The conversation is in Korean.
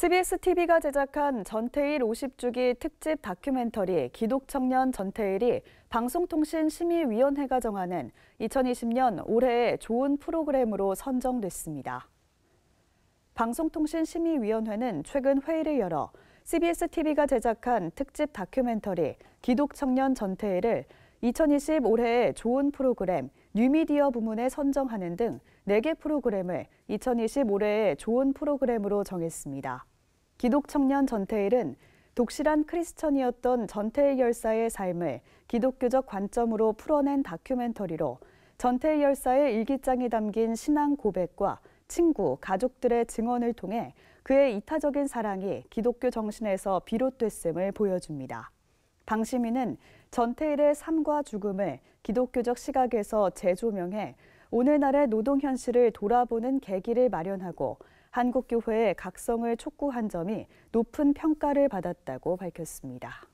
CBS TV가 제작한 전태일 50주기 특집 다큐멘터리 기독청년 전태일이 방송통신심의위원회가 정하는 2020년 올해의 좋은 프로그램으로 선정됐습니다. 방송통신심의위원회는 최근 회의를 열어 CBS TV가 제작한 특집 다큐멘터리 기독청년 전태일을 2020 올해 좋은 프로그램, 뉴미디어 부문에 선정하는 등 4개 프로그램을 2020 올해의 좋은 프로그램으로 정했습니다. 기독청년 전태일은 독실한 크리스천이었던 전태일 열사의 삶을 기독교적 관점으로 풀어낸 다큐멘터리로 전태일 열사의 일기장이 담긴 신앙 고백과 친구, 가족들의 증언을 통해 그의 이타적인 사랑이 기독교 정신에서 비롯됐음을 보여줍니다. 방시민은 전태일의 삶과 죽음을 기독교적 시각에서 재조명해 오늘날의 노동 현실을 돌아보는 계기를 마련하고 한국교회의 각성을 촉구한 점이 높은 평가를 받았다고 밝혔습니다.